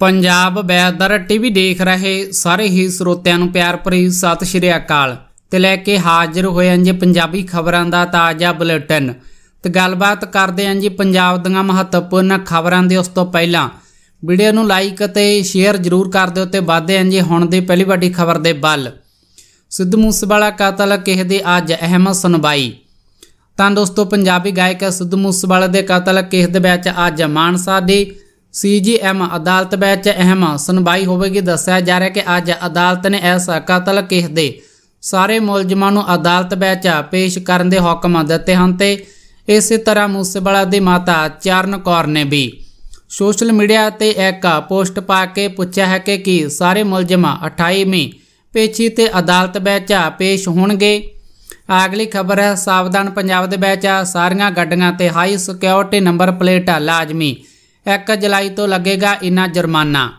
Punjab weather TV ਦੇਖ ਰਹੇ ਸਾਰੇ ਹੀ ਸਰੋਤਿਆਂ ਨੂੰ ਪਿਆਰ ਭਰੀ ਸਤਿ ਸ਼੍ਰੀ ਅਕਾਲ ਤੇ ਲੈ ਕੇ ਹਾਜ਼ਰ ਹੋਏ ਹਾਂ ਜੀ ਪੰਜਾਬੀ ਖਬਰਾਂ ਦਾ ਤਾਜ਼ਾ ਬੁਲੇਟਿਨ ਤੇ ਗੱਲਬਾਤ ਕਰਦੇ ਹਾਂ ਜੀ ਪੰਜਾਬ ਦੀਆਂ ਮਹੱਤਵਪੂਰਨ ਖਬਰਾਂ ਦੇ ਉਸ ਤੋਂ ਪਹਿਲਾਂ ਵੀਡੀਓ ਨੂੰ ਲਾਈਕ ਤੇ ਸ਼ੇਅਰ ਜ਼ਰੂਰ ਕਰ ਦਿਓ ਤੇ ਵਾਧੇ ਹਾਂ ਜੀ ਹੁਣ ਦੀ ਪਹਿਲੀ ਵੱਡੀ ਖਬਰ ਦੇ ਵੱਲ ਸਿੱਧੂ ਮੂਸੇਵਾਲਾ ਕਾਤਲ ਕਿਸੇ ਦੀ ਅੱਜ ਅਹਿਮ ਸੁਣਵਾਈ ਤਾਂ ਦੋਸਤੋ ਪੰਜਾਬੀ ਗਾਇਕ ਸਿੱਧੂ ਮੂਸੇਵਾਲਾ ਦੇ ਕਾਤਲ ਕੇਸ ਦੇ ਵਿੱਚ ਅੱਜ ਮਾਨਸਾ ਦੀ ਸੀਜੀਐਮ ਅਦਾਲਤ ਵਿੱਚ ਅਹਿਮ ਸੁਣਵਾਈ ਹੋਵੇਗੀ ਦੱਸਿਆ ਜਾ ਰਿਹਾ ਕਿ ਅੱਜ ਅਦਾਲਤ ਨੇ ਇਸ ਕਤਲ ਕੇਸ ਦੇ ਸਾਰੇ ਮੁਲਜ਼ਮਾਂ ਨੂੰ ਅਦਾਲਤ ਵਿੱਚ ਪੇਸ਼ ਕਰਨ ਦੇ ਹੁਕਮ ਦਿੱਤੇ ਹਨ ਤੇ ਇਸੇ ਤਰ੍ਹਾਂ ਮੂਸੇਵਾਲਾ ਦੀ ਮਾਤਾ ਚਰਨ ਕੌਰ ਨੇ ਵੀ ਸੋਸ਼ਲ ਮੀਡੀਆ ਤੇ ਇੱਕ ਪੋਸਟ ਪਾ ਕੇ ਪੁੱਛਿਆ ਹੈ ਕਿ ਕੀ ਸਾਰੇ ਮੁਲਜ਼ਮ 28ਵੀਂ ਪੇਛੀ ਤੇ ਅਦਾਲਤ ਵਿੱਚ ਪੇਸ਼ ਹੋਣਗੇ ਅਗਲੀ ਖਬਰ ਹੈ ਸਾਵਧਾਨ ਪੰਜਾਬ ਦੇ ਵਿੱਚ ਸਾਰੀਆਂ ਗੱਡੀਆਂ ਤੇ ਹਾਈ ਸਿਕਿਉਰਿਟੀ ਨੰਬਰ ਪਲੇਟ ਲਾਜ਼ਮੀ 1 ਜੁਲਾਈ ਤੋਂ ਲੱਗੇਗਾ ਇਨਾ ਜੁਰਮਾਨਾ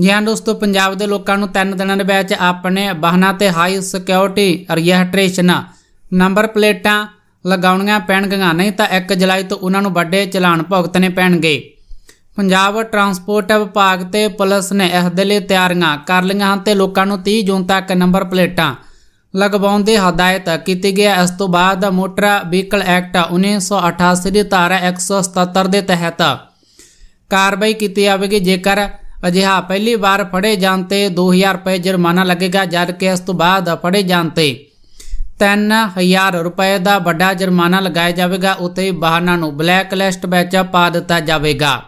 ਜੀ ਹਾਂ ਦੋਸਤੋ ਪੰਜਾਬ ਦੇ ਲੋਕਾਂ ਨੂੰ 3 ਦਿਨਾਂ ਦੇ ਵਿੱਚ ਆਪਣੇ ਵਾਹਨਾਂ ਤੇ ਹਾਈ ਸਿਕਿਉਰਿਟੀ ਰਜਿਸਟ੍ਰੇਸ਼ਨ ਨੰਬਰ ਪਲੇਟਾਂ ਲਗਾਉਣੀਆਂ ਪੈਣਗੀਆਂ ਨਹੀਂ ਤਾਂ 1 ਜੁਲਾਈ ਤੋਂ ਉਹਨਾਂ ਨੂੰ ਵੱਡੇ ਚਲਾਨ ਭੁਗਤਣੇ ਪੈਣਗੇ ਪੰਜਾਬ ਟਰਾਂਸਪੋਰਟ ਵਿਭਾਗ ਤੇ ਪੁਲਿਸ ਨੇ ਇਸ ਦੇ ਲਈ ਤਿਆਰੀਆਂ ਕਰ ਲਈਆਂ ਹਨ ਤੇ ਲੋਕਾਂ ਨੂੰ 30 ਜੂਨ ਤੱਕ ਨੰਬਰ ਪਲੇਟਾਂ ਲਗਵਾਉਣ ਦੀ ਹਦਾਇਤ ਕੀਤੀ ਗਈ ਇਸ ਤੋਂ ਬਾਅਦ ਮੋਟਰ ਵਹੀਕਲ ਐਕਟ 1988 ਦੀ ਧਾਰਾ 177 ਦੇ ਤਹਿਤ ਕਾਰਵਾਈ ਕੀਤੀ ਜਾਵੇਗੀ ਜੇਕਰ ਅਜਿਹਾ ਪਹਿਲੀ ਵਾਰ ਫੜੇ ਜਾਣ ਤੇ 2000 ਰੁਪਏ ਜੁਰਮਾਨਾ ਲੱਗੇਗਾ ਜਦ ਕਿ ਇਸ ਤੋਂ ਬਾਅਦ ਫੜੇ ਜਾਣ ਤੇ 3000 ਰੁਪਏ ਦਾ ਵੱਡਾ ਜੁਰਮਾਨਾ ਲਗਾਇਆ ਜਾਵੇਗਾ ਉਤੇ ਵਾਹਨਾਂ ਨੂੰ ਬਲੈਕ ਲਿਸਟ ਵਿੱਚ ਪਾ ਦਿੱਤਾ ਜਾਵੇਗਾ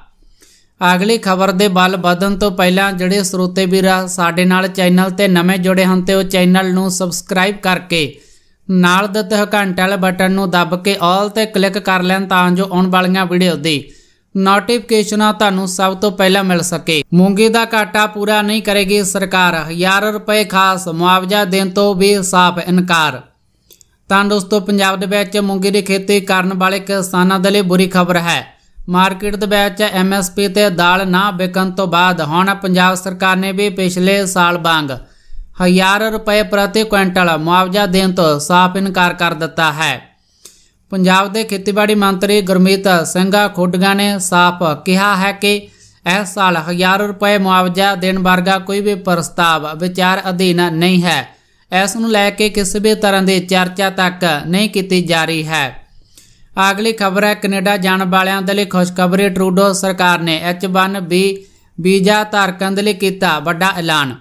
ਅਗਲੀ ਖਬਰ ਦੇ ਬਲ ਵਧਣ ਤੋਂ ਪਹਿਲਾਂ ਜਿਹੜੇ ਸਰੋਤੇ ਵੀਰ ਸਾਡੇ ਨਾਲ ਚੈਨਲ ਤੇ ਨਵੇਂ ਜੁੜੇ ਹਨ ਤੇ ਉਹ ਚੈਨਲ ਨੂੰ ਸਬਸਕ੍ਰਾਈਬ ਕਰਕੇ ਨਾਲ ਦਿੱਤੇ ਘੰਟੇ ਵਾਲੇ ਬਟਨ ਨੂੰ ਦੱਬ ਕੇ ਆਲ ਤੇ ਕਲਿੱਕ ਕਰ ਲੈਣ ਤਾਂ ਜੋ ਆਉਣ ਵਾਲੀਆਂ ਵੀਡੀਓ ਦੀ ਨੋਟੀਫਿਕੇਸ਼ਨਾਂ ਤੁਹਾਨੂੰ ਸਭ ਤੋਂ ਪਹਿਲਾਂ ਮਿਲ ਸਕੇ ਮੂੰਗੀ ਦਾ ਘਾਟਾ ਪੂਰਾ ਨਹੀਂ ਕਰੇਗੀ ਸਰਕਾਰ 1000 ਰੁਪਏ ਖਾਸ ਮੁਆਵਜ਼ਾ ਦੇਣ ਤੋਂ ਵੀ ਸਾਫ਼ ਇਨਕਾਰ ਤਾਂ ਦੋਸਤੋ ਪੰਜਾਬ ਦੇ ਵਿੱਚ ਮੂੰਗੀ ਦੀ ਖੇਤੀ ਕਰਨ ਵਾਲੇ ਕਿਸਾਨਾਂ ਦੇ ਲਈ ਬੁਰੀ ਖਬਰ ਹੈ ਮਾਰਕੀਟ ਦੇ ਵਿੱਚ ਐਮਐਸਪੀ ਤੇ ਦਾਲ ਨਾ ਵਿਕਣ ਤੋਂ ਬਾਅਦ ਹੁਣ ਪੰਜਾਬ ਸਰਕਾਰ ਨੇ ਵੀ ਪਿਛਲੇ ਸਾਲ ਵਾਂਗ 1000 ਰੁਪਏ ਪ੍ਰਤੀ ਕੁਇੰਟਲ ਮੁਆਵਜ਼ਾ ਦੇਣ ਤੋਂ ਸਾਫ਼ ਇਨਕਾਰ ਕਰ ਦਿੱਤਾ ਹੈ ਪੰਜਾਬ ਦੇ ਖੇਤੀਬਾੜੀ ਮੰਤਰੀ ਗੁਰਮੀਤ ਸਿੰਘਾ ਖੋਡਗਾ ਨੇ ਸਾਫ਼ ਕਿਹਾ ਹੈ ਕਿ ਇਸ ਸਾਲ 1000 ਰੁਪਏ ਮੁਆਵਜ਼ਾ ਦੇਣ ਵਰਗਾ ਕੋਈ ਵੀ ਪ੍ਰਸਤਾਵ ਵਿਚਾਰ ਅਧੀਨ ਨਹੀਂ ਹੈ ਇਸ ਨੂੰ ਲੈ ਕੇ ਕਿਸੇ ਵੀ ਤਰ੍ਹਾਂ ਦੀ ਚਰਚਾ ਤੱਕ ਨਹੀਂ ਕੀਤੀ ਜਾ ਰਹੀ ਹੈ ਅਗਲੀ ਖਬਰ ਹੈ ਕੈਨੇਡਾ ਜਾਣ ਵਾਲਿਆਂ ਦੇ ਲਈ ਖੁਸ਼ਖਬਰੀ ਟਰੂਡੋ ਸਰਕਾਰ ਨੇ H1B ਵੀਜ਼ਾ ਧਾਰਕਾਂ ਦੇ ਲਈ ਕੀਤਾ ਵੱਡਾ ਐਲਾਨ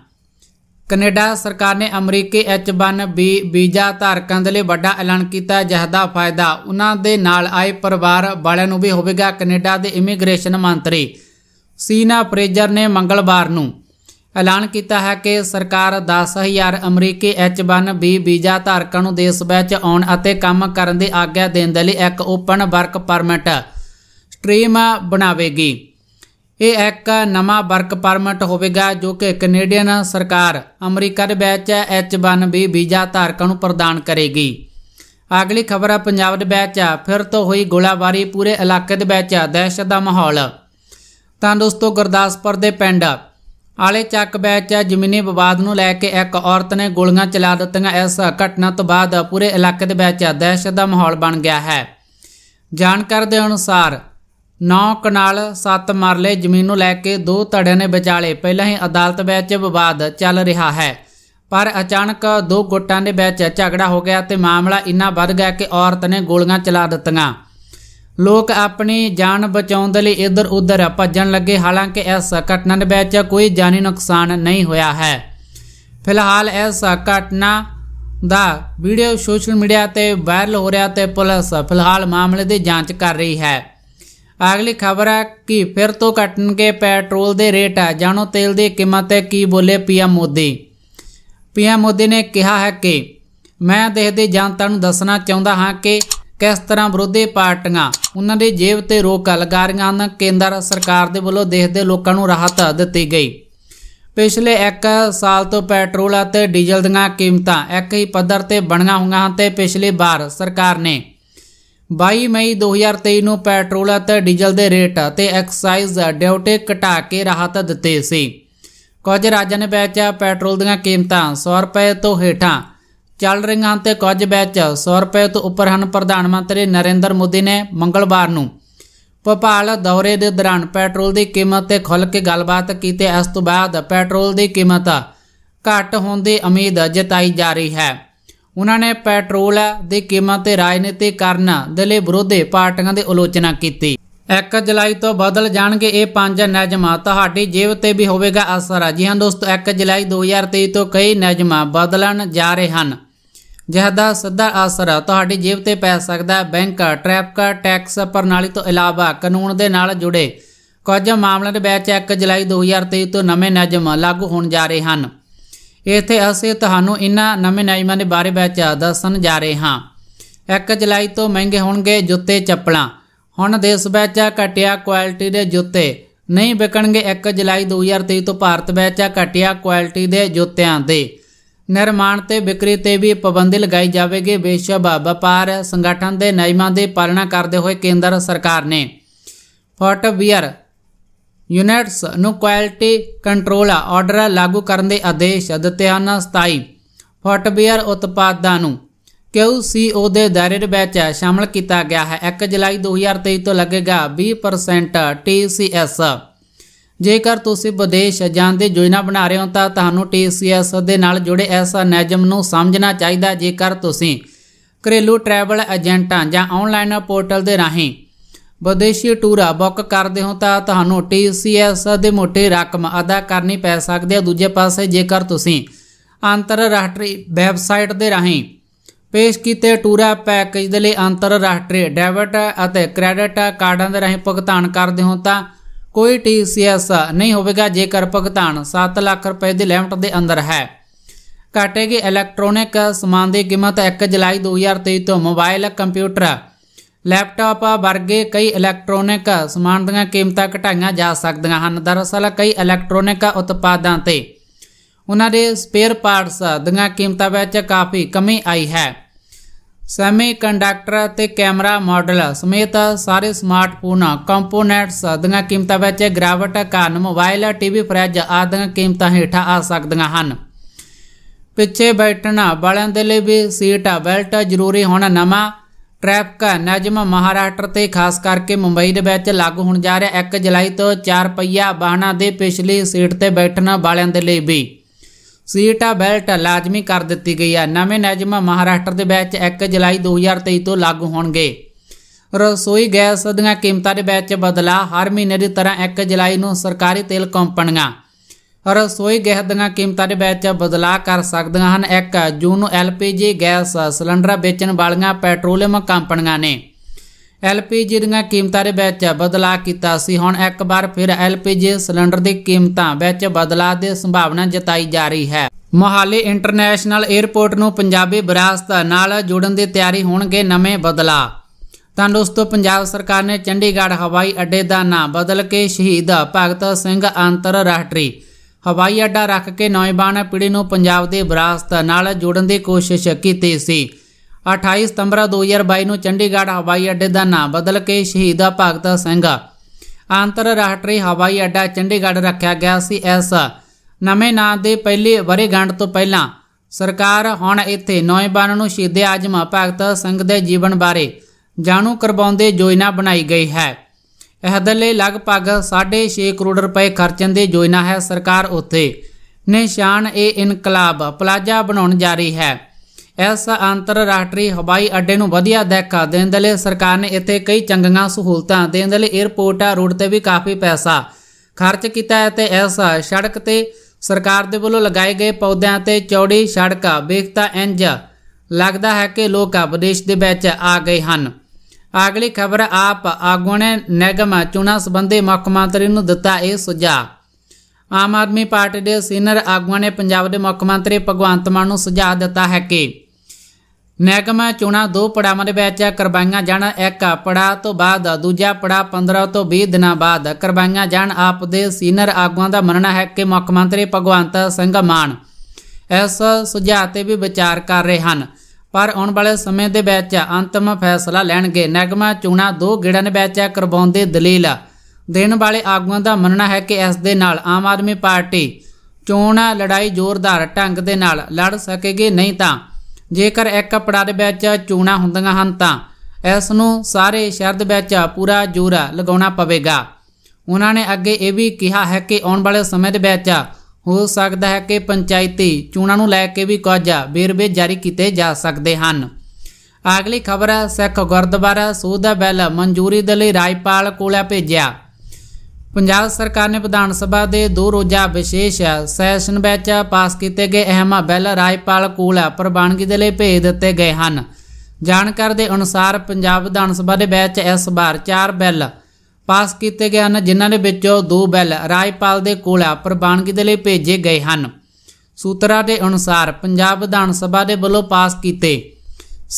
ਕੈਨੇਡਾ ਸਰਕਾਰ ਨੇ ਅਮਰੀਕੀ H1B ਵੀਜ਼ਾ ਧਾਰਕਾਂ ਦੇ ਲਈ ਵੱਡਾ ਐਲਾਨ ਕੀਤਾ ਜਿਹਦਾ ਫਾਇਦਾ ਉਹਨਾਂ ਦੇ ਨਾਲ ਆਏ ਪਰਿਵਾਰ ਵਾਲਿਆਂ ਨੂੰ ਵੀ ਹੋਵੇਗਾ ਕੈਨੇਡਾ ਦੇ ਇਮੀਗ੍ਰੇਸ਼ਨ ਮੰਤਰੀ ਸੀਨਾ ਪ੍ਰੇਜਰ ਨੇ ਮੰਗਲਵਾਰ ਨੂੰ ਐਲਾਨ ਕੀਤਾ ਹੈ ਕਿ ਸਰਕਾਰ 10000 ਅਮਰੀਕੀ H1B ਵੀਜ਼ਾ ਧਾਰਕਾਂ ਨੂੰ ਦੇਸ਼ ਵਿੱਚ ਆਉਣ ਅਤੇ ਕੰਮ ਕਰਨ ਦੀ ਆਗਿਆ ਦੇਣ ਦੇ ਲਈ ਇੱਕ ਓਪਨ ਵਰਕ ਪਰਮਿਟ ਸਟ੍ਰੀਮ ਬਣਾਵੇਗੀ ਇਹ ਇੱਕ ਨਵਾਂ ਵਰਕ ਪਰਮਿਟ ਹੋਵੇਗਾ ਜੋ ਕਿ ਕੈਨੇਡੀਅਨ ਸਰਕਾਰ ਅਮਰੀਕਾ ਦੇ ਵਿੱਚ H1B ਵੀਜ਼ਾ ਧਾਰਕਾਂ ਨੂੰ ਪ੍ਰਦਾਨ ਕਰੇਗੀ ਅਗਲੀ ਖਬਰ ਹੈ ਪੰਜਾਬ ਦੇ ਵਿੱਚ ਫਿਰ ਤੋਂ ਹੋਈ ਗੋਲਾਬਾਰੀ ਪੂਰੇ ਇਲਾਕੇ ਦੇ ਵਿੱਚ ਦਹਿਸ਼ਤ ਦਾ ਮਾਹੌਲ ਤਾਂ ਦੋਸਤੋ ਗੁਰਦਾਸਪੁਰ ਦੇ ਪਿੰਡ ਆਲੇ ਚੱਕ ਵਿੱਚ ਜ਼ਮੀਨੀ ਵਿਵਾਦ ਨੂੰ ਲੈ ਕੇ ਇੱਕ ਔਰਤ ਨੇ ਗੋਲੀਆਂ ਚਲਾ ਦਿੱਤੀਆਂ ਇਸ ਘਟਨਾ ਤੋਂ ਬਾਅਦ ਪੂਰੇ ਇਲਾਕੇ ਦੇ ਵਿੱਚ ਦਹਿਸ਼ਤ ਦਾ ਮਾਹੌਲ ਬਣ ਗਿਆ ਹੈ ਜਾਣਕਾਰੀ ਦੇ ਅਨੁਸਾਰ 9 ਕਨਾਲ 7 ਮਰਲੇ ਜ਼ਮੀਨ ਨੂੰ ਲੈ ਕੇ ਦੋ ਧੜਿਆਂ ਨੇ ਵਿਚਾਲੇ ਪਹਿਲਾਂ ਹੀ ਅਦਾਲਤ ਵਿੱਚ ਵਿਵਾਦ ਚੱਲ ਰਿਹਾ ਹੈ ਪਰ ਅਚਾਨਕ ਦੋ ਗੁੱਟਾਂ ਦੇ ਵਿੱਚ ਝਗੜਾ ਹੋ ਗਿਆ ਤੇ ਮਾਮਲਾ ਇੰਨਾ ਵੱਧ ਗਿਆ ਕਿ ਔਰਤ ਨੇ ਗੋਲੀਆਂ ਚਲਾ ਦਿੱਤੀਆਂ ਲੋਕ ਆਪਣੀ ਜਾਨ ਬਚਾਉਣ ਦੇ ਲਈ ਇੱਧਰ ਉੱਧਰ ਭੱਜਣ ਲੱਗੇ ਹਾਲਾਂਕਿ ਇਸ ਘਟਨਾ ਦੇ ਵਿੱਚ ਕੋਈ ਜਾਨੀ ਨੁਕਸਾਨ ਨਹੀਂ ਹੋਇਆ ਹੈ ਫਿਲਹਾਲ ਇਸ ਘਟਨਾ ਦਾ ਵੀਡੀਓ ਸੋਸ਼ਲ ਮੀਡੀਆ ਤੇ ਵਾਇਰਲ ਹੋ ਰਿਹਾ ਤੇ ਪੁਲਿਸ ਫਿਲਹਾਲ ਮਾਮਲੇ ਦੀ ਜਾਂਚ ਕਰ ਰਹੀ ਹੈ ਅਗਲੀ ਖਬਰ ਹੈ ਕਿ ਫਿਰ ਤੋਂ ਘਟਣਗੇ ਪੈਟਰੋਲ ਦੇ ਰੇਟ ਜਾਣੋ ਤੇਲ ਦੀ ਕੀਮਤ ਕੀ ਬੋਲੇ ਪੀਐਮ ਮੋਦੀ ਪੀਐਮ ਮੋਦੀ ਨੇ ਕਿਹਾ ਹੈ ਕਿ ਮੈਂ ਦੇਸ਼ ਦੀ ਜਨਤਾ ਨੂੰ ਦੱਸਣਾ ਚਾਹੁੰਦਾ ਹਾਂ ਕਿ ਕਿਸ ਤਰ੍ਹਾਂ ਵਿਰੋਧੀ ਪਾਰਟੀਆਂ ਉਹਨਾਂ ਦੇ ਜੇਬ ਤੇ ਰੋਕ ਲਗਾ ਰਹੀਆਂ ਹਨ ਕੇਂਦਰ ਸਰਕਾਰ ਦੇ ਵੱਲੋਂ ਦੇਸ਼ ਦੇ ਲੋਕਾਂ ਨੂੰ ਰਾਹਤ ਦਿੱਤੀ ਗਈ ਪਿਛਲੇ 1 ਸਾਲ ਤੋਂ ਪੈਟਰੋਲ ਅਤੇ ਡੀਜ਼ਲ ਦੀਆਂ ਕੀਮਤਾਂ ਇੱਕ ਹੀ ਪੱਧਰ ਤੇ ਬਣੀਆਂ ਹੋਈਆਂ ਹਨ ਤੇ ਪਿਛਲੀ ਵਾਰ ਸਰਕਾਰ ਨੇ 22 ਮਈ 2023 ਨੂੰ ਪੈਟਰੋਲ ਅਤੇ ਡੀਜ਼ਲ ਦੇ ਰੇਟ ਤੇ ਐਕਸਾਈਜ਼ ਡਿਊਟੀ ਘਟਾ ਕੇ ਰਾਹਤ ਦਿੱਤੀ ਸੀ ਕੁਝ ਰਾਜਾਂ ਨੇ ਵਿੱਚ ਪੈਟਰੋਲ ਦੀਆਂ ਕੀਮਤਾਂ 100 ਰੁਪਏ ਤੋਂ ਹੇਠਾਂ ਚੱਲ ਰਹੀਆਂ ਤੇ ਕੁਝ ਵਿੱਚ 100 ਰੁਪਏ ਤੋਂ ਉੱਪਰ ਹਨ ਪ੍ਰਧਾਨ ਮੰਤਰੀ ਨਰਿੰਦਰ ਮੋਦੀ ਨੇ ਮੰਗਲਵਾਰ ਨੂੰ ਭੋਪਾਲ ਦੌਰੇ ਦੇ ਦੌਰਾਨ ਪੈਟਰੋਲ ਦੀ ਕੀਮਤ ਤੇ ਖੁੱਲ ਕੇ ਗੱਲਬਾਤ ਕੀਤੀ ਇਸ ਤੋਂ ਬਾਅਦ ਪੈਟਰੋਲ ਦੀ ਕੀਮਤ ਘਟ ਹੋਣ ਦੀ ਉਮੀਦ ਜਤਾਈ ਜਾ ਰਹੀ ਹੈ ਉਹਨਾਂ ਨੇ ਪੈਟਰੋਲ ਦੇ ਕੀਮਤਾਂ ਤੇ ਰਾਜਨੀਤੀ ਕਰਨ ਦੇ ਵਿਰੋਧੀ ਪਾਰਟੀਆਂ ਦੇ ਆਲੋਚਨਾ ਕੀਤੀ 1 ਜੁਲਾਈ ਤੋਂ ਬਦਲ ਜਾਣਗੇ ਇਹ ਪੰਜ ਨਜਮਾ ਤੁਹਾਡੀ ਜੇਬ ਤੇ ਵੀ ਹੋਵੇਗਾ ਅਸਰ ਜੀ ਹਾਂ ਦੋਸਤੋ 1 ਜੁਲਾਈ 2023 ਤੋਂ ਕਈ ਨਜਮਾ ਬਦਲਣ ਜਾ ਰਹੇ ਹਨ ਜਿਹਦਾ ਸਿੱਧਾ ਅਸਰ ਤੁਹਾਡੀ ਜੇਬ ਤੇ ਪੈ ਸਕਦਾ ਬੈਂਕ ਟ੍ਰੈਫਿਕ ਟੈਕਸ ਪ੍ਰਣਾਲੀ ਤੋਂ ਇਲਾਵਾ ਕਾਨੂੰਨ ਦੇ ਨਾਲ ਜੁੜੇ ਕੁਝ ਮਾਮਲਿਆਂ ਦੇ ਵਿੱਚ 1 ਜੁਲਾਈ 2023 ਤੋਂ ਨਵੇਂ ਨਜ਼ਮ ਲਾਗੂ ਹੋਣ ਜਾ ਰਹੇ ਹਨ ਇੱਥੇ ਅਸੀਂ ਤੁਹਾਨੂੰ ਇਹਨਾਂ ਨਵੇਂ ਨਿਯਮਾਂ ਦੇ ਬਾਰੇ ਵਿੱਚ ਦੱਸਣ ਜਾ ਰਹੇ ਹਾਂ 1 ਜੁਲਾਈ ਤੋਂ ਮਹਿੰਗੇ ਹੋਣਗੇ ਜੁੱਤੇ ਚੱਪਲਾਂ ਹੁਣ ਦੇਸ਼ ਵਿੱਚ ਘਟਿਆ ਕੁਆਲਿਟੀ ਦੇ ਜੁੱਤੇ ਨਹੀਂ ਵਿਕਣਗੇ 1 ਜੁਲਾਈ 2023 ਤੋਂ ਭਾਰਤ ਵਿੱਚ ਘਟਿਆ ਕੁਆਲਿਟੀ ਦੇ ਜੁੱਤਿਆਂ ਦੇ ਨਿਰਮਾਣ ਤੇ ਵਿਕਰੀ ਤੇ ਵੀ ਪਾਬੰਦੀ ਲਗਾਈ ਜਾਵੇਗੀ ਵਿਸ਼ਵ ਵਪਾਰ ਸੰਗਠਨ ਦੇ ਨਿਯਮਾਂ ਦੀ ਪਾਲਣਾ ਕਰਦੇ ਹੋਏ ਕੇਂਦਰ ਸਰਕਾਰ ਨੇ ਫੁੱਟਵੀਅਰ ਯੂਨਿਟਸ ਨੂੰ ਕੁਆਲਿਟੀ ਕੰਟਰੋਲ ਆਰਡਰ ਲਾਗੂ ਕਰਨ ਦੇ ਆਦੇਸ਼ ਦਿੱਤੇ ਹਨ 27 ਫਟਵੇਅਰ ਉਤਪਾਦਾਂ ਨੂੰ QCO ਦੇ ਦਾਇਰੇ ਵਿੱਚ ਸ਼ਾਮਲ ਕੀਤਾ ਗਿਆ ਹੈ 1 ਜੁਲਾਈ 2023 ਤੋਂ ਲੱਗੇਗਾ 20% TCS ਜੇਕਰ ਤੁਸੀਂ ਵਿਦੇਸ਼ ਜਾਣ ਦੀ ਯੋਜਨਾ ਬਣਾ ਰਹੇ ਹੋ ਤਾਂ ਤੁਹਾਨੂੰ TCS ਦੇ ਨਾਲ ਜੁੜੇ ਇਸ ਨਿਯਮ ਨੂੰ ਸਮਝਣਾ ਚਾਹੀਦਾ ਜੇਕਰ ਤੁਸੀਂ ਘਰੇਲੂ ਟਰੈਵਲ ਏਜੰਟਾਂ ਜਾਂ ਆਨਲਾਈਨ ਪੋਰਟਲ ਦੇ ਰਾਹੀਂ ਵਿਦੇਸ਼ੀ ਟੂਰਾ ਬੁੱਕ ਕਰਦੇ ਹੋ ਤਾਂ ਤੁਹਾਨੂੰ TCS ਦੇ ਮੋਟੇ ਰਕਮ ਅਦਾ ਕਰਨੀ ਪੈ ਸਕਦੀ ਹੈ ਦੂਜੇ ਪਾਸੇ ਜੇਕਰ ਤੁਸੀਂ ਅੰਤਰਰਾਸ਼ਟਰੀ ਵੈਬਸਾਈਟ ਦੇ ਰਾਹੀਂ ਪੇਸ਼ ਕੀਤੇ ਟੂਰਾ ਪੈਕੇਜ ਦੇ ਲਈ ਅੰਤਰਰਾਸ਼ਟਰੀ ਡੈਬਿਟ ਅਤੇ ਕ੍ਰੈਡਿਟ ਕਾਰਡਾਂ ਦੇ ਰਾਹੀਂ ਭੁਗਤਾਨ ਕਰਦੇ ਹੋ ਤਾਂ ਕੋਈ TCS ਨਹੀਂ ਹੋਵੇਗਾ ਜੇਕਰ ਭੁਗਤਾਨ 7 ਲੱਖ ਰੁਪਏ ਦੀ ਲਿਮਟ ਦੇ ਅੰਦਰ ਹੈ ਘਟੇਗੀ ਇਲੈਕਟ੍ਰੋਨਿਕ ਸਮਾਨ ਦੀ ਕੀਮਤ 1 ਜੁਲਾਈ 2023 ਤੋਂ ਮੋਬਾਈਲ ਕੰਪਿਊਟਰ ਲੈਪਟਾਪ ਵਰਗੇ ਕਈ ਇਲੈਕਟ੍ਰੋਨਿਕ ਸਮਾਨ ਦੀਆਂ ਕੀਮਤਾਂ ਘਟਾਈਆਂ ਜਾ ਸਕਦੀਆਂ ਹਨ ਦਰਅਸਲ ਕਈ ਇਲੈਕਟ੍ਰੋਨਿਕ ਉਤਪਾਦਾਂ ਤੇ ਉਹਨਾਂ ਦੇ ਸਪੇਅਰ ਪਾਰਟਸ ਦੀਆਂ ਕੀਮਤਾਂ ਵਿੱਚ ਕਾਫੀ ਕਮੀ ਆਈ ਹੈ ਸੈਮੀਕੰਡਕਟਰ ਤੇ ਕੈਮਰਾ ਮਾਡਲ ਸਮੇਤ ਸਾਰੇ ਸਮਾਰਟਫੋਨ ਕੰਪੋਨੈਂਟਸ ਦੀਆਂ ਕੀਮਤਾਂ ਵਿੱਚ ਗ੍ਰਾਵਟ ਕਾਰਨ ਮੋਬਾਈਲ ਟੀਵੀ ਫ੍ਰਿਜ ਆਦਿ ਕੀਮਤਾਂ ਹੇਠਾਂ ਆ ਸਕਦੀਆਂ ਹਨ ਪਿੱਛੇ ਬੈਠਣਾ ਵਾਲਿਆਂ ਦੇ ਲਈ ਵੀ ਸੀਟ ਬੈਲਟ ਜ਼ਰੂਰੀ ਹੋਣਾ ਨਵਾਂ ਟ੍ਰੈਫਿਕ ਨਿਯਮ ਮਹਾਰਾਸ਼ਟਰ ਤੇ ਖਾਸ ਕਰਕੇ ਮੁੰਬਈ ਦੇ ਵਿੱਚ ਲਾਗੂ ਹੋਣ ਜਾ ਰਿਹਾ 1 ਜੁਲਾਈ ਤੋਂ 4 ਪਹੀਆ ਵਾਹਨਾਂ ਦੇ ਪਿਛਲੀ ਸੀਟ ਤੇ ਬੈਠਣ ਵਾਲਿਆਂ ਦੇ ਲਈ ਵੀ ਸੀਟ ਬੈਲਟ ਲਾਜ਼ਮੀ ਕਰ ਦਿੱਤੀ ਗਈ ਹੈ ਨਵੇਂ ਨਿਯਮ ਮਹਾਰਾਸ਼ਟਰ ਦੇ ਵਿੱਚ 1 ਜੁਲਾਈ 2023 ਤੋਂ ਲਾਗੂ ਹੋਣਗੇ ਰਸੋਈ ਗੈਸ ਦੀਆਂ ਕੀਮਤਾਂ ਦੇ ਵਿੱਚ ਬਦਲਾ ਹਰ ਮਹੀਨੇ ਦੀ ਤਰ੍ਹਾਂ 1 ਜੁਲਾਈ ਨੂੰ ਸਰਕਾਰੀ ਤੇਲ ਕੰਪਨੀਆਂ ਰਸੋਈ ਗੈਸ ਦੀਆਂ ਕੀਮਤਾਂ ਦੇ ਵਿੱਚ ਬਦਲਾਅ ਕਰ ਸਕਦੀਆਂ ਹਨ ਇੱਕ ਜੂਨ ਨੂੰ ਐਲਪੀਜੀ ਗੈਸ ਸਿਲੰਡਰ ਵੇਚਣ ਵਾਲੀਆਂ ਪੈਟਰੋਲੀਅਮ ਕੰਪਨੀਆਂ ਨੇ ਐਲਪੀਜੀ ਦੀਆਂ ਕੀਮਤਾਂ ਦੇ ਵਿੱਚ ਬਦਲਾਅ ਕੀਤਾ ਸੀ ਹੁਣ ਇੱਕ ਵਾਰ ਫਿਰ ਐਲਪੀਜੀ ਸਿਲੰਡਰ ਦੀ ਕੀਮਤਾਂ ਵਿੱਚ ਬਦਲਾਅ ਦੀ ਸੰਭਾਵਨਾ ਜਤਾਈ ਜਾ ਰਹੀ ਹੈ ਮੋਹਾਲੀ ਇੰਟਰਨੈਸ਼ਨਲ 에ਅਰਪੋਰਟ ਨੂੰ ਪੰਜਾਬੀ ਵਿਰਾਸਤ ਨਾਲ ਜੋੜਨ ਦੀ ਤਿਆਰੀ ਹੋਣਗੇ ਨਵੇਂ ਬਦਲਾਅ ਤਾਂ ਦੋਸਤੋ ਪੰਜਾਬ ਸਰਕਾਰ ਨੇ ਚੰਡੀਗੜ੍ਹ ਹਵਾਈ ਅੱਡੇ ਦਾ ਨਾਮ ਬਦਲ ਕੇ ਸ਼ਹੀਦ ਭਗਤ ਸਿੰਘ ਅੰਤਰਰਾਸ਼ਟਰੀ ਹਵਾਈ ਅੱਡਾ ਰੱਖ ਕੇ ਨੌਜਵਾਨ ਪੀੜ੍ਹੀ ਨੂੰ ਪੰਜਾਬ ਦੇ ਵਿਰਾਸਤ ਨਾਲ ਜੋੜਨ ਦੀ ਕੋਸ਼ਿਸ਼ ਕੀਤੀ ਸੀ 28 ਸਤੰਬਰ 2022 ਨੂੰ ਚੰਡੀਗੜ੍ਹ ਹਵਾਈ ਅੱਡੇ ਦਾ ਨਾਮ ਬਦਲ ਕੇ ਸ਼ਹੀਦ ਭਗਤ ਸਿੰਘ ਅੰਤਰਰਾਸ਼ਟਰੀ ਹਵਾਈ ਅੱਡਾ ਚੰਡੀਗੜ੍ਹ ਰੱਖਿਆ ਗਿਆ ਸੀ ਇਸ ਨਵੇਂ ਨਾਮ ਦੇ ਪਹਿਲੇ ਵਰੇਗੰਢ ਤੋਂ ਪਹਿਲਾਂ ਸਰਕਾਰ ਹੁਣ ਇੱਥੇ ਨੌਜਵਾਨਾਂ ਨੂੰ ਸ਼ਹੀਦ ਆਜਮ ਭਗਤ ਸਿੰਘ ਦੇ ਜੀਵਨ ਬਾਰੇ ਜਾਣੂ ਕਰਵਾਉਂਦੇ ਯੋਜਨਾ ਬਣਾਈ ਗਈ ਹੈ ਇਹਦੇ ਲਈ ਲਗਭਗ 6.5 ਕਰੋੜ ਰੁਪਏ ਖਰਚਣ ਦੀ ਯੋਜਨਾ ਹੈ ਸਰਕਾਰ ਉੱਤੇ ਨਿਸ਼ਾਨ ਇਹ ਇਨਕਲਾਬ ਪਲਾਜ਼ਾ ਬਣਾਉਣ ਜਾ ਰਹੀ ਹੈ ਇਸ ਅੰਤਰਰਾਸ਼ਟਰੀ ਹਵਾਈ ਅੱਡੇ ਨੂੰ ਵਧੀਆ ਦੇਖਾ ਦੇਣ ਦੇ ਲਈ ਸਰਕਾਰ ਨੇ ਇੱਥੇ ਕਈ ਚੰਗੀਆਂ ਸਹੂਲਤਾਂ ਦੇਣ ਦੇ ਲਈ 에ਅਰਪੋਰਟ ਆ ਰੋਡ ਤੇ ਵੀ ਕਾਫੀ ਪੈਸਾ ਖਰਚ ਕੀਤਾ ਹੈ ਤੇ ਇਸ ਸੜਕ ਤੇ ਸਰਕਾਰ ਦੇ ਵੱਲੋਂ ਲਗਾਏ ਗਏ ਪੌਦਿਆਂ ਤੇ ਚੌੜੀ ਸੜਕਾਂ ਵੇਖਤਾ ਇੰਜ ਲੱਗਦਾ ਹੈ ਕਿ ਲੋਕ ਆਪਦੇਸ਼ ਦੇ ਵਿੱਚ ਆ ਗਏ ਹਨ ਅਗਲੀ ਖਬਰ ਆਪ ਆਗੂ ਨੇ ਨਿਗਮ ਚੁਣਾ ਸੰਬੰਧੀ ਮੁੱਖ ਮੰਤਰੀ ਨੂੰ ਦਿੱਤਾ ਇਹ ਸੁਝਾਅ ਆਮ ਆਦਮੀ ਪਾਰਟੀ ਦੇ ਸੀਨੀਅਰ ਆਗੂਆਂ ਨੇ ਪੰਜਾਬ ਦੇ ਮੁੱਖ ਮੰਤਰੀ ਭਗਵੰਤ ਮਾਨ ਨੂੰ ਸੁਝਾਅ ਦਿੱਤਾ ਹੈ ਕਿ ਨਿਗਮ ਚੋਣਾਂ ਦੋ ਪੜਾਵਾਂ ਦੇ ਵਿੱਚ ਕਰਵਾਈਆਂ ਜਾਣ ਇੱਕ ਪੜਾ ਤੋਂ ਬਾਅਦ ਦੂਜਾ ਪੜਾ 15 ਤੋਂ 20 ਦਿਨਾਂ ਬਾਅਦ ਕਰਵਾਈਆਂ ਜਾਣ ਆਪ ਦੇ ਸੀਨੀਅਰ ਆਗੂਆਂ ਦਾ ਮੰਨਣਾ ਹੈ ਕਿ ਮੁੱਖ ਮੰਤਰੀ ਭਗਵੰਤ ਸਿੰਘ ਮਾਨ ਇਸ ਸੁਝਾਅ ਤੇ ਵੀ ਵਿਚਾਰ ਕਰ ਰਹੇ ਹਨ ਪਰ ਆਉਣ ਵਾਲੇ ਸਮੇਂ ਦੇ ਵਿੱਚ ਅੰਤਮ ਫੈਸਲਾ ਲੈਣਗੇ ਨਗਮਾ ਚੂਣਾ ਦੋ ਗੇੜਾਂ ਦੇ ਵਿੱਚ ਕਰਵਾਉਂਦੇ ਦਲੀਲ ਦੇਣ ਵਾਲੇ ਆਗੂਆਂ ਦਾ ਮੰਨਣਾ ਹੈ ਕਿ ਇਸ ਦੇ ਨਾਲ ਆਮ ਆਦਮੀ ਪਾਰਟੀ ਚੋਣ ਲੜਾਈ ਜ਼ੋਰਦਾਰ ਢੰਗ ਦੇ ਨਾਲ ਲੜ ਸਕੇਗੀ ਨਹੀਂ ਤਾਂ ਜੇਕਰ ਇੱਕ ਪੜਾ ਦੇ ਵਿੱਚ ਚੂਣਾ ਹੁੰਦੀਆਂ ਹਨ ਤਾਂ ਇਸ ਨੂੰ ਸਾਰੇ ਸ਼ਰਦ ਵਿੱਚ ਪੂਰਾ ਜੋਰ ਲਗਾਉਣਾ ਪਵੇਗਾ ਉਹਨਾਂ ਨੇ ਅੱਗੇ ਇਹ ਵੀ ਕਿਹਾ ਹੈ ਕਿ ਆਉਣ ਵਾਲੇ ਸਮੇਂ ਦੇ ਵਿੱਚ ਹੋ ਸਕਦਾ ਹੈ ਕਿ ਪੰਚਾਇਤੀ ਚੋਣਾਂ ਨੂੰ ਲੈ ਕੇ ਵੀ ਕੁਝ ਬੇਰਵੇ ਜਾਰੀ ਕੀਤੇ ਜਾ ਸਕਦੇ ਹਨ ਅਗਲੀ ਖਬਰ ਹੈ ਸਿੱਖ ਗੁਰਦੁਆਰਾ ਸੋਧਾ ਬੈਲ ਮਨਜ਼ੂਰੀ ਦੇ ਲਈ ਰਾਜਪਾਲ ਕੋਲ ਭੇਜਿਆ ਪੰਜਾਬ ਸਰਕਾਰ ਨੇ ਵਿਧਾਨ ਸਭਾ ਦੇ ਦੋ ਰੋਜ਼ਾ ਵਿਸ਼ੇਸ਼ ਸੈਸ਼ਨ ਵਿੱਚ ਪਾਸ ਕੀਤੇ ਗਏ ਅਹਿਮ ਬਿੱਲ ਰਾਜਪਾਲ ਕੋਲ ਪ੍ਰਵਾਨਗੀ ਦੇ ਲਈ ਭੇਜ ਦਿੱਤੇ ਗਏ ਹਨ ਜਾਣਕਾਰ ਦੇ ਅਨੁਸਾਰ ਪੰਜਾਬ ਵਿਧਾਨ ਸਭਾ ਦੇ ਵਿੱਚ ਇਸ ਵਾਰ 4 ਬਿੱਲ ਪਾਸ ਕੀਤੇ ਗਏ ਹਨ ਜਿਨ੍ਹਾਂ ਦੇ ਵਿੱਚੋਂ ਦੋ ਬੈਲ ਰਾਜਪਾਲ ਦੇ ਕੋਲ ਆ ਪ੍ਰਵਾਨਗੀ ਦੇ ਲਈ ਭੇਜੇ ਗਏ ਹਨ ਸੂਤਰਾਂ ਦੇ ਅਨੁਸਾਰ ਪੰਜਾਬ ਵਿਧਾਨ ਸਭਾ ਦੇ ਵੱਲੋਂ ਪਾਸ ਕੀਤੇ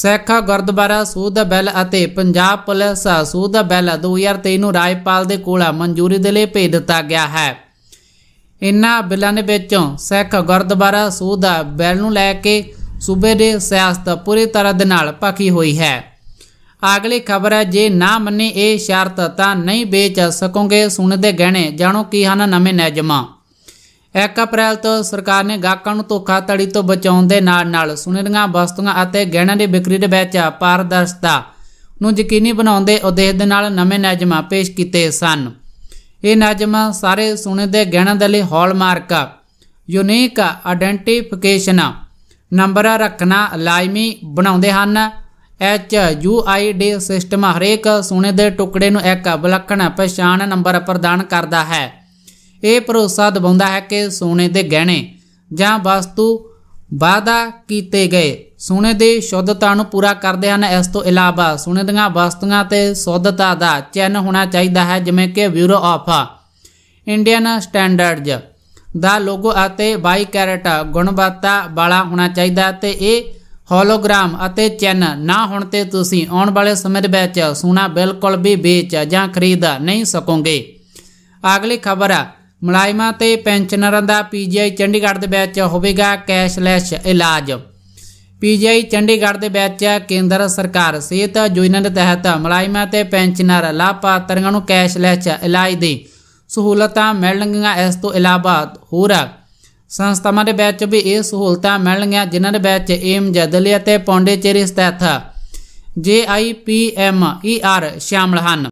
ਸੈਖਾ ਗੁਰਦੁਆਰਾ ਸੂਦ ਬੈਲ ਅਤੇ ਪੰਜਾਬ ਪੁਲਿਸ ਸੂਦ ਬੈਲ 2023 ਨੂੰ ਰਾਜਪਾਲ ਦੇ ਕੋਲ ਮਨਜ਼ੂਰੀ ਦੇ ਲਈ ਭੇਜ ਦਿੱਤਾ ਗਿਆ ਹੈ ਇਨ੍ਹਾਂ ਬਿੱਲਾਂ ਦੇ ਵਿੱਚੋਂ ਸਿੱਖ ਗੁਰਦੁਆਰਾ ਸੂਦ ਬੈਲ ਨੂੰ ਲੈ ਕੇ ਸੂਬੇ ਦੇ ਸਿਆਸਤ ਪੂਰੀ ਤਰ੍ਹਾਂ ਦੇ ਨਾਲ ਪੱਕੀ ਹੋਈ ਹੈ ਅਗਲੀ ਖਬਰ ਹੈ ਜੇ ਨਾ ਮੰਨੇ ਇਹ ਸ਼ਰਤ ਤਾਂ ਨਹੀਂ ਵੇਚ ਸਕੋਗੇ ਸੁਣਦੇ ਦੇ ਗਹਿਣੇ ਜਾਣੋ ਕੀ ਹਨ ਨਵੇਂ ਨਿਯਮਾਂ 1 ਅਪ੍ਰੈਲ ਤੋਂ ਸਰਕਾਰ ਨੇ ਗਾਹਕਾਂ ਨੂੰ ਧੋਖਾਧੜੀ ਤੋਂ ਬਚਾਉਣ ਦੇ ਨਾਲ ਨਾਲ ਸੁਨਹਿਰੀਆਂ ਵਸਤੂਆਂ ਅਤੇ ਗਹਿਣਿਆਂ ਦੀ ਵਿਕਰੀ ਦੇ ਵਿੱਚ ਪਾਰਦਰਸ਼ਤਾ ਨੂੰ ਯਕੀਨੀ ਬਣਾਉਣ ਦੇ ਉਦੇਸ਼ ਦੇ ਨਾਲ ਨਵੇਂ ਨਿਯਮਾਂ ਪੇਸ਼ ਕੀਤੇ ਸਨ ਇਹ ਨਿਯਮ ਸਾਰੇ ਸੁਨੇ ਦੇ ਗਹਿਣਾਂ ਦੇ ਲਈ ਹਾਲਮਾਰਕ ਯੂਨੀਕ ਆਇਡੈਂਟੀਫਿਕੇਸ਼ਨ ਨੰਬਰ ਰੱਖਣਾ ਲਾਜ਼ਮੀ ਬਣਾਉਂਦੇ ਹਨ H U I D system ਹਰੇਕ ਸੋਨੇ ਦੇ ਟੁਕੜੇ ਨੂੰ ਇੱਕ ਵਿਲੱਖਣ ਪਛਾਣ ਨੰਬਰ ਪ੍ਰਦਾਨ ਕਰਦਾ ਹੈ ਇਹ ਭਰੋਸਾ ਦਿਵਾਉਂਦਾ ਹੈ ਕਿ ਸੋਨੇ ਦੇ ਗਹਿਣੇ ਜਾਂ ਵਸਤੂ ਵਾਦਾ ਕੀਤੇ ਗਏ ਸੋਨੇ ਦੇ ਸ਼ੁੱਧਤਾ ਨੂੰ ਪੂਰਾ ਕਰਦੇ ਹਨ ਇਸ ਤੋਂ ਇਲਾਵਾ ਸੋਨੇ ਦੀਆਂ ਵਸਤੂਆਂ ਤੇ ਸ਼ੁੱਧਤਾ ਦਾ ਚਿੰਨ ਹੋਣਾ ਚਾਹੀਦਾ ਹੈ ਜਿਵੇਂ ਕਿ ਬਿਊਰੋ ਆਫ ਇੰਡੀਅਨ ਸਟੈਂਡਰਡਜ਼ ਦਾ ਲੋਗੋ ਅਤੇ 22 ਕੈਰਟ ਗੁਣਵੱਤਾ ਵਾਲਾ ਹੋਣਾ ਚਾਹੀਦਾ ਤੇ ਇਹ ਹੋਲੋਗ੍ਰਾਮ ਅਤੇ ਚੈਨ ਨਾ ਹੋਣ ਤੇ ਤੁਸੀਂ ਆਉਣ ਵਾਲੇ ਸਮੇਂ ਦੇ ਵਿੱਚ ਸੋਨਾ ਬਿਲਕੁਲ ਵੀ ਵੇਚ ਜਾਂ ਖਰੀਦ ਨਹੀਂ ਸਕੋਗੇ ਅਗਲੀ ਖਬਰ ਮਲਾਈਮਾ ਤੇ ਪੈਨਸ਼ਨਰਾਂ ਦਾ ਪੀਜੀਆਈ ਚੰਡੀਗੜ੍ਹ ਦੇ ਵਿੱਚ ਹੋਵੇਗਾ ਕੈਸ਼ਲੈਸ ਇਲਾਜ ਪੀਜੀਆਈ ਚੰਡੀਗੜ੍ਹ ਦੇ ਵਿੱਚ ਕੇਂਦਰ ਸਰਕਾਰ ਸਿਹਤ ਯੋਜਨਾ ਦੇ ਤਹਿਤ ਮਲਾਈਮਾ ਤੇ ਪੈਨਸ਼ਨਰ ਲਾਭਪਾਤਰੀਆਂ ਨੂੰ ਕੈਸ਼ਲੈਸ ਇਲਾਜ ਦੀ ਸਹੂਲਤਾਂ ਮਿਲਣਗੀਆਂ ਇਸ ਤੋਂ ਇਲਾਵਾ ਹੋਰ ਸੰਸਥਾਵਾਂ ਦੇ ਵਿੱਚ ਵੀ ਇਹ ਸਹੂਲਤਾਂ ਮਿਲਣਗੀਆਂ ਜਿਨ੍ਹਾਂ ਦੇ ਵਿੱਚ ਏਮ ਜਦਲੀ ਅਤੇ ਪੌਂਡੇਚੇਰੀ ਸਥਿਤ ਈ ਆਰ ਸ਼ਾਮਲ ਹਨ